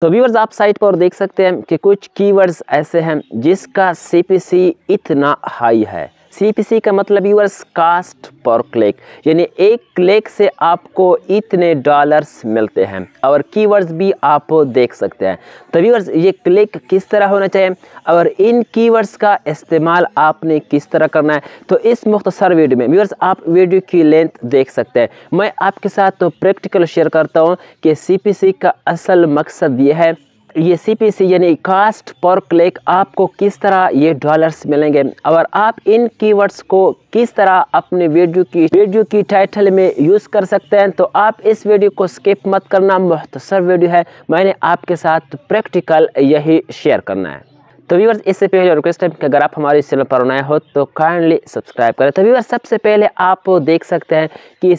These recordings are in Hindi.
तो व्यूवर्स आप साइट पर देख सकते हैं कि कुछ कीवर्ड्स ऐसे हैं जिसका सीपीसी इतना हाई है सी का मतलब यूअर्स कास्ट पर क्लिक यानी एक क्लिक से आपको इतने डॉलर्स मिलते हैं और कीवर्ड्स भी आप देख सकते हैं तो व्यूअर्स ये क्लिक किस तरह होना चाहिए और इन कीवर्ड्स का इस्तेमाल आपने किस तरह करना है तो इस मुख्तसर वीडियो में व्यूअर्स आप वीडियो की लेंथ देख सकते हैं मैं आपके साथ तो प्रैक्टिकल शेयर करता हूँ कि सी का असल मकसद ये है ये सी यानी कास्ट पर क्लिक आपको किस तरह ये डॉलर्स मिलेंगे और आप इन कीवर्ड्स को किस तरह अपने वीडियो की वीडियो की टाइटल में यूज़ कर सकते हैं तो आप इस वीडियो को स्किप मत करना मुख्तसर वीडियो है मैंने आपके साथ प्रैक्टिकल यही शेयर करना है तो व्यूवर्स इससे पहले रिक्वेस्ट है कि अगर आप हमारे चैनल पर नए हो तो काइंडली सब्सक्राइब करें तो व्यूवर्स सबसे पहले आप देख सकते हैं कि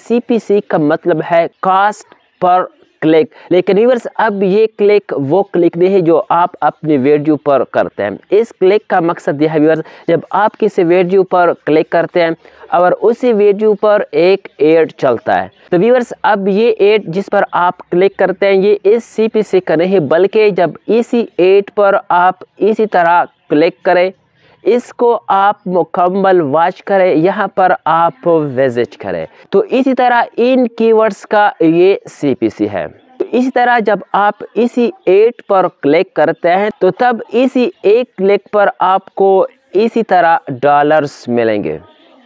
सी का मतलब है कास्ट पर क्लिक लेकिन व्यूवर्स अब ये क्लिक वो क्लिक नहीं है जो आप अपने वीडियो पर करते हैं इस क्लिक का मकसद यह है व्यूवर्स जब आप किसी वीडियो पर क्लिक करते हैं और उसी वीडियो पर एक एड चलता है तो व्यूवर्स अब ये एड जिस पर आप क्लिक करते हैं ये इस सी पी सी का नहीं बल्कि जब इसी एड पर आप इसी तरह क्लिक करें इसको आप मुकम्मल वॉच करें यहाँ पर आप विजिट करें तो इसी तरह इन कीवर्ड्स का ये सीपीसी है तो इसी तरह जब आप इसी एट पर क्लिक करते हैं तो तब इसी एक क्लिक पर आपको इसी तरह डॉलर्स मिलेंगे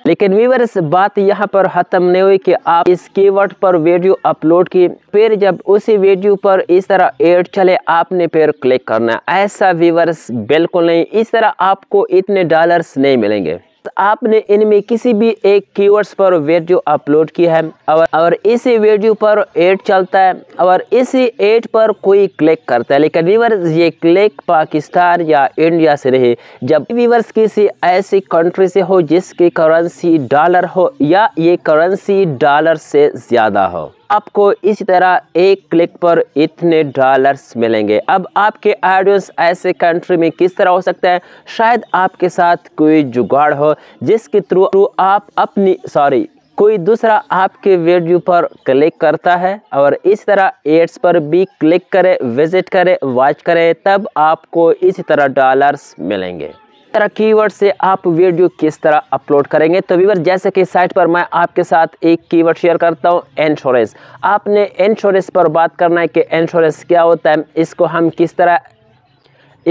लेकिन वीवर्स बात यहाँ पर ख़त्म नहीं हुई कि आप इस कीवर्ड पर वीडियो अपलोड की फिर जब उसी वीडियो पर इस तरह एड चले आपने फिर क्लिक करना ऐसा वीवर बिल्कुल नहीं इस तरह आपको इतने डॉलर्स नहीं मिलेंगे आपने इनमें किसी भी एक कीवर्ड्स पर वीडियो अपलोड किया है और और इसी वीडियो पर एड चलता है और इसी एड पर कोई क्लिक करता है लेकिन व्यूवर्स ये क्लिक पाकिस्तान या इंडिया से नहीं जब व्यूवर्स किसी ऐसी कंट्री से हो जिसकी करेंसी डॉलर हो या ये करेंसी डॉलर से ज़्यादा हो आपको इसी तरह एक क्लिक पर इतने डॉलर्स मिलेंगे अब आपके ऑडियंस ऐसे कंट्री में किस तरह हो सकता है शायद आपके साथ कोई जुगाड़ हो जिसके थ्रू आप अपनी सॉरी कोई दूसरा आपके वीडियो पर क्लिक करता है और इस तरह एड्स पर भी क्लिक करें विजिट करें वॉच करें तब आपको इसी तरह डॉलर्स मिलेंगे तरह कीवर्ड से आप वीडियो किस तरह अपलोड करेंगे तो वीवर जैसे कि साइट पर मैं आपके साथ एक कीवर्ड शेयर करता हूँ इंश्योरेंस आपने इंश्योरेंस पर बात करना है कि इंश्योरेंस क्या होता है इसको हम किस तरह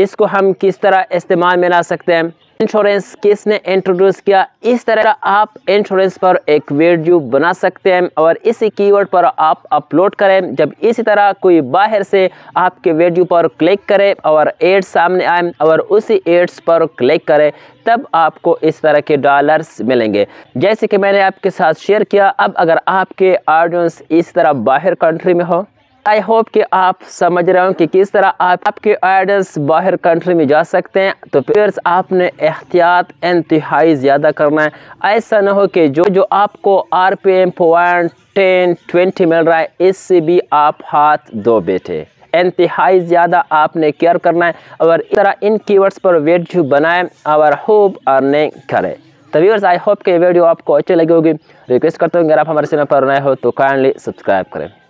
इसको हम किस तरह इस्तेमाल में ला सकते हैं इंश्योरेंस किसने इंट्रोड्यूस किया इस तरह आप इंश्योरेंस पर एक वीडियो बना सकते हैं और इसी कीवर्ड पर आप अपलोड करें जब इसी तरह कोई बाहर से आपके वीडियो पर क्लिक करे और एड्स सामने आए और उसी एड्स पर क्लिक करें तब आपको इस तरह के डॉलर्स मिलेंगे जैसे कि मैंने आपके साथ शेयर किया अब अगर आपके ऑडियंस इस तरह बाहर कंट्री में हो आई होप कि आप समझ रहे हो कि किस तरह आप आपके आइडल्स बाहर कंट्री में जा सकते हैं तो फिर आपने एहतियात इंतहाई ज़्यादा करना है ऐसा ना हो कि जो जो आपको R P M point ten twenty मिल रहा है इससे भी आप हाथ दो बैठे इंतहाई ज़्यादा आपने केयर करना है और इस तरह इन कीवर्ड्स पर वीडियो बनाएं और होप अर्निंग करें तो व्यूअर्स आई होप कि ये वीडियो आपको अच्छी लगी होगी रिक्वेस्ट करता हूँ अगर आप हमारे चैनल पर नए हो तो काइंडली सब्सक्राइब करें